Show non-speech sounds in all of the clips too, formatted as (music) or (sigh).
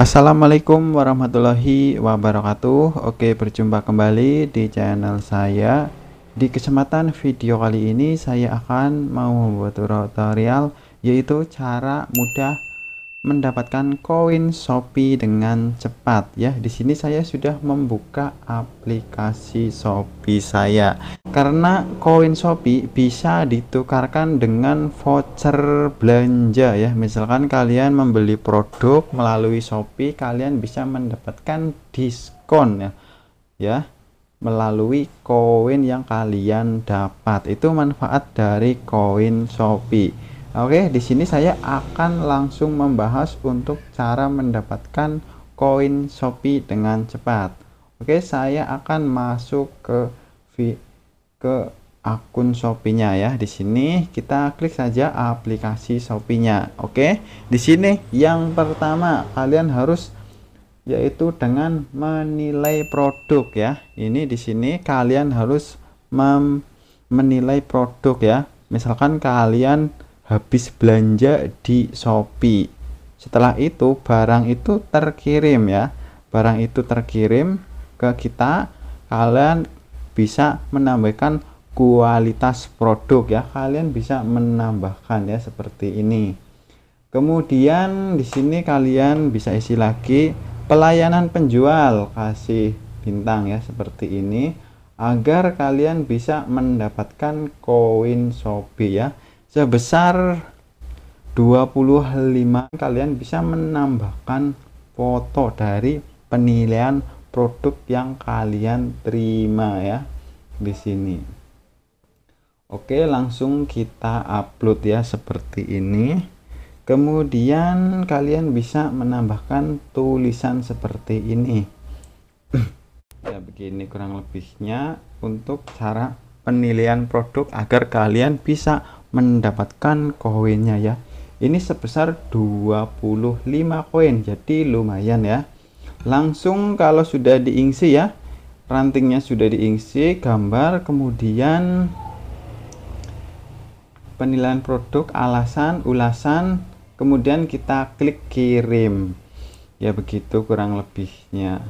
Assalamualaikum warahmatullahi wabarakatuh Oke berjumpa kembali di channel saya Di kesempatan video kali ini saya akan mau membuat tutorial Yaitu cara mudah mendapatkan koin Shopee dengan cepat ya. Di sini saya sudah membuka aplikasi Shopee saya. Karena koin Shopee bisa ditukarkan dengan voucher belanja ya. Misalkan kalian membeli produk melalui Shopee, kalian bisa mendapatkan diskon ya. Ya melalui koin yang kalian dapat itu manfaat dari koin Shopee Oke, di sini saya akan langsung membahas untuk cara mendapatkan koin Shopee dengan cepat. Oke, saya akan masuk ke ke akun Shopee-nya ya. Di sini kita klik saja aplikasi Shopee-nya. Oke, di sini yang pertama kalian harus yaitu dengan menilai produk ya. Ini di sini kalian harus menilai produk ya. Misalkan kalian habis belanja di Shopee. Setelah itu barang itu terkirim ya. Barang itu terkirim ke kita. Kalian bisa menambahkan kualitas produk ya. Kalian bisa menambahkan ya seperti ini. Kemudian di sini kalian bisa isi lagi pelayanan penjual kasih bintang ya seperti ini agar kalian bisa mendapatkan koin Shopee ya sebesar 25 kalian bisa menambahkan foto dari penilaian produk yang kalian terima ya di sini Oke langsung kita upload ya seperti ini kemudian kalian bisa menambahkan tulisan seperti ini (clears throat) ya begini kurang lebihnya untuk cara penilaian produk agar kalian bisa mendapatkan koinnya ya ini sebesar 25 koin jadi lumayan ya langsung kalau sudah diisi ya rantingnya sudah diisi gambar kemudian penilaian produk alasan ulasan kemudian kita klik kirim ya begitu kurang lebihnya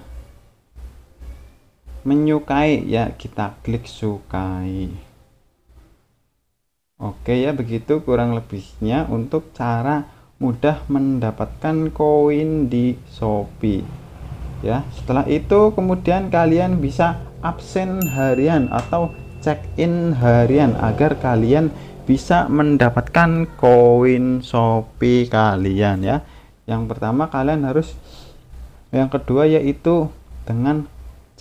menyukai ya kita klik sukai Oke ya, begitu kurang lebihnya untuk cara mudah mendapatkan koin di Shopee. Ya, setelah itu kemudian kalian bisa absen harian atau check-in harian agar kalian bisa mendapatkan koin Shopee kalian ya. Yang pertama kalian harus yang kedua yaitu dengan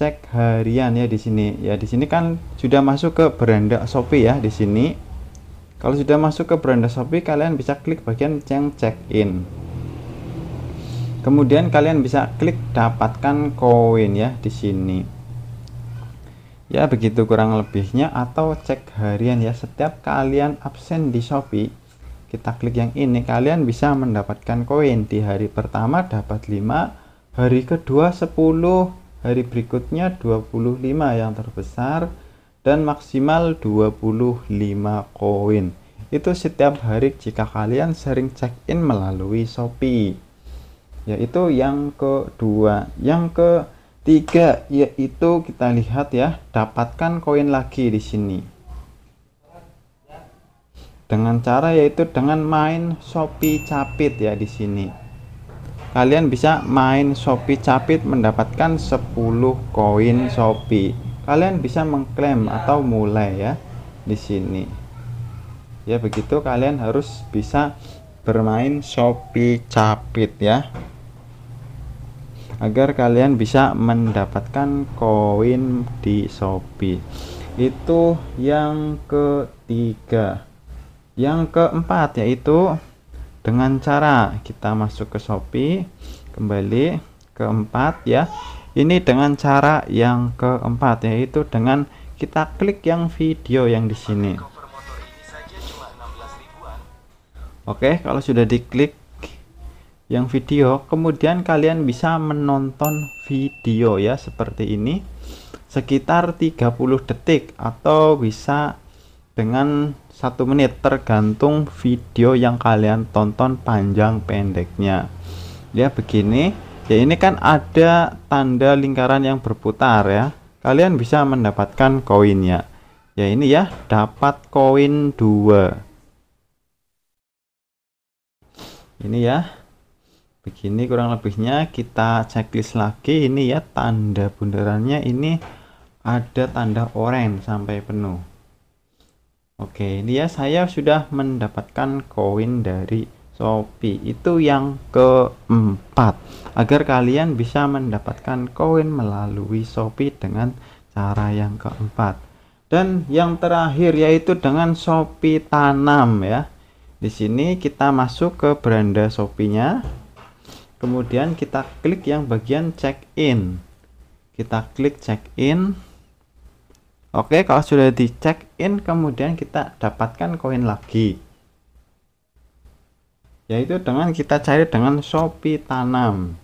cek harian ya di sini. Ya di sini kan sudah masuk ke beranda Shopee ya di sini kalau sudah masuk ke beranda Shopee, kalian bisa klik bagian yang check in. Kemudian kalian bisa klik dapatkan koin ya di sini. Ya begitu kurang lebihnya atau cek harian ya setiap kalian absen di Shopee kita klik yang ini kalian bisa mendapatkan koin di hari pertama dapat 5 hari kedua 10 hari berikutnya 25 yang terbesar dan maksimal 25 koin. Itu setiap hari jika kalian sering check-in melalui Shopee. Yaitu yang kedua. Yang ketiga yaitu kita lihat ya, dapatkan koin lagi di sini. Dengan cara yaitu dengan main Shopee Capit ya di sini kalian bisa main Shopee Capit mendapatkan 10 koin Shopee kalian bisa mengklaim atau mulai ya di sini ya begitu kalian harus bisa bermain Shopee Capit ya agar kalian bisa mendapatkan koin di Shopee itu yang ketiga yang keempat yaitu dengan cara kita masuk ke Shopee kembali keempat ya ini dengan cara yang keempat yaitu dengan kita klik yang video yang di sini Oke kalau sudah diklik yang video kemudian kalian bisa menonton video ya seperti ini sekitar 30 detik atau bisa dengan satu menit tergantung video yang kalian tonton panjang pendeknya ya begini ya ini kan ada tanda lingkaran yang berputar ya kalian bisa mendapatkan koinnya ya ini ya dapat koin 2 ini ya begini kurang lebihnya kita checklist lagi ini ya tanda bundarannya ini ada tanda oranye sampai penuh oke ini ya saya sudah mendapatkan koin dari Shopee itu yang keempat agar kalian bisa mendapatkan koin melalui Shopee dengan cara yang keempat dan yang terakhir yaitu dengan Shopee tanam ya di sini kita masuk ke beranda Shopee nya kemudian kita klik yang bagian check in kita klik check in Oke, kalau sudah di check in, kemudian kita dapatkan koin lagi yaitu dengan kita cari dengan Shopee tanam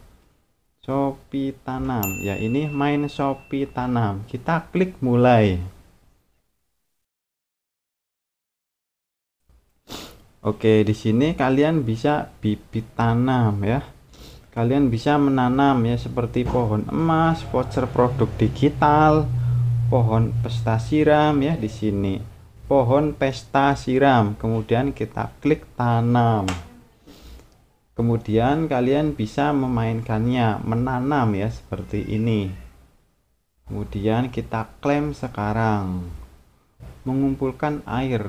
Shopee tanam ya ini main Shopee tanam kita klik mulai Oke, di sini kalian bisa bibit tanam ya. Kalian bisa menanam ya seperti pohon emas, voucher produk digital, pohon pesta siram ya di sini. Pohon pesta siram. Kemudian kita klik tanam kemudian kalian bisa memainkannya menanam ya seperti ini kemudian kita klaim sekarang mengumpulkan air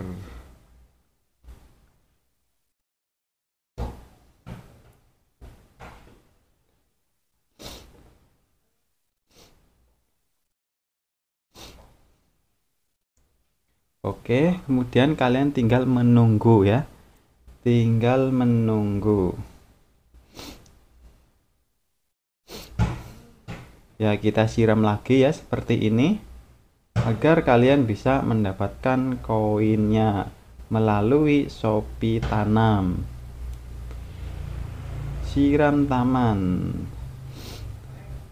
Oke, kemudian kalian tinggal menunggu ya. Tinggal menunggu. ya kita siram lagi ya seperti ini agar kalian bisa mendapatkan koinnya melalui Shopee Tanam siram taman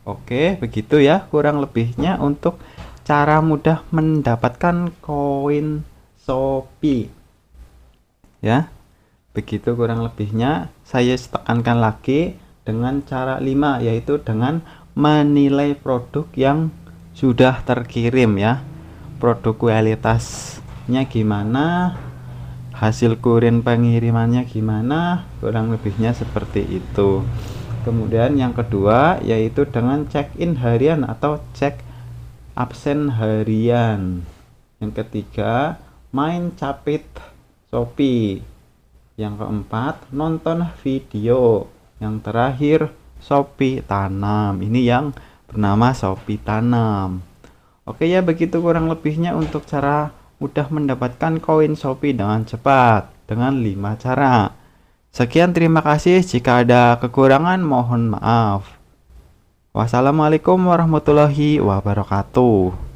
oke begitu ya kurang lebihnya untuk cara mudah mendapatkan koin Shopee ya begitu kurang lebihnya saya tekankan lagi dengan cara 5 yaitu dengan menilai produk yang sudah terkirim ya produk kualitasnya gimana hasil kurin pengirimannya gimana kurang lebihnya seperti itu kemudian yang kedua yaitu dengan check in harian atau cek absen harian yang ketiga main capit Shopee yang keempat nonton video yang terakhir Shopee Tanam. Ini yang bernama Shopee Tanam. Oke ya, begitu kurang lebihnya untuk cara mudah mendapatkan koin Shopee dengan cepat dengan lima cara. Sekian terima kasih. Jika ada kekurangan mohon maaf. Wassalamualaikum warahmatullahi wabarakatuh.